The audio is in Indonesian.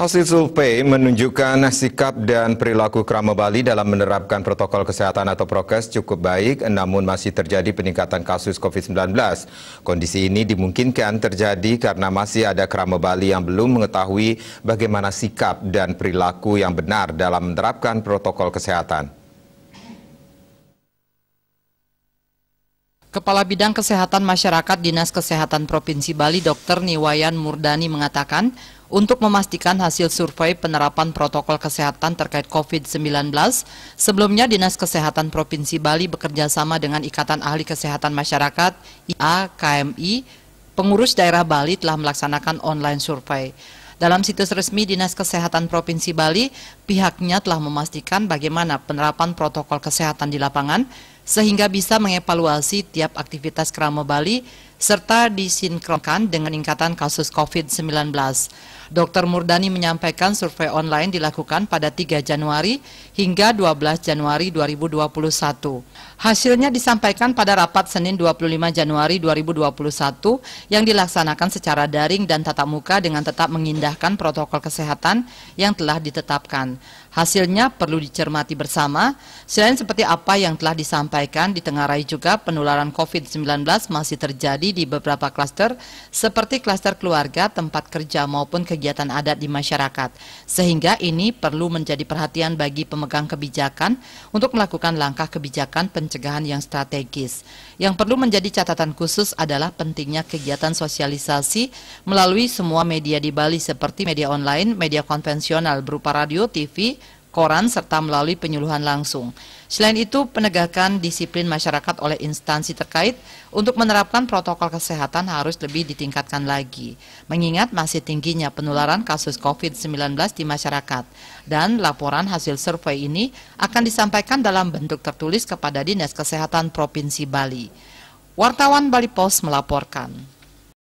Hasil survei menunjukkan sikap dan perilaku Kerama Bali dalam menerapkan protokol kesehatan atau prokes cukup baik, namun masih terjadi peningkatan kasus COVID-19. Kondisi ini dimungkinkan terjadi karena masih ada Kerama Bali yang belum mengetahui bagaimana sikap dan perilaku yang benar dalam menerapkan protokol kesehatan. Kepala Bidang Kesehatan Masyarakat Dinas Kesehatan Provinsi Bali Dr. Niwayan Murdani mengatakan, untuk memastikan hasil survei penerapan protokol kesehatan terkait COVID-19, sebelumnya Dinas Kesehatan Provinsi Bali bekerja sama dengan Ikatan Ahli Kesehatan Masyarakat (IAKMI), pengurus daerah Bali telah melaksanakan online survei. Dalam situs resmi Dinas Kesehatan Provinsi Bali, pihaknya telah memastikan bagaimana penerapan protokol kesehatan di lapangan, sehingga bisa mengevaluasi tiap aktivitas Kerama Bali serta disinkronkan dengan ingkatan kasus COVID-19. Dr. Murdani menyampaikan survei online dilakukan pada 3 Januari hingga 12 Januari 2021. Hasilnya disampaikan pada rapat Senin 25 Januari 2021 yang dilaksanakan secara daring dan tatap muka dengan tetap mengindahkan protokol kesehatan yang telah ditetapkan. Hasilnya perlu dicermati bersama, selain seperti apa yang telah disampaikan, ditengarai juga penularan COVID-19 masih terjadi di beberapa klaster seperti klaster keluarga, tempat kerja maupun kegiatan adat di masyarakat. Sehingga ini perlu menjadi perhatian bagi pemegang kebijakan untuk melakukan langkah kebijakan pencegahan yang strategis. Yang perlu menjadi catatan khusus adalah pentingnya kegiatan sosialisasi melalui semua media di Bali seperti media online, media konvensional berupa radio, TV, koran, serta melalui penyuluhan langsung. Selain itu, penegakan disiplin masyarakat oleh instansi terkait untuk menerapkan protokol kesehatan harus lebih ditingkatkan lagi, mengingat masih tingginya penularan kasus COVID-19 di masyarakat. Dan laporan hasil survei ini akan disampaikan dalam bentuk tertulis kepada Dinas Kesehatan Provinsi Bali. Wartawan Bali Post melaporkan.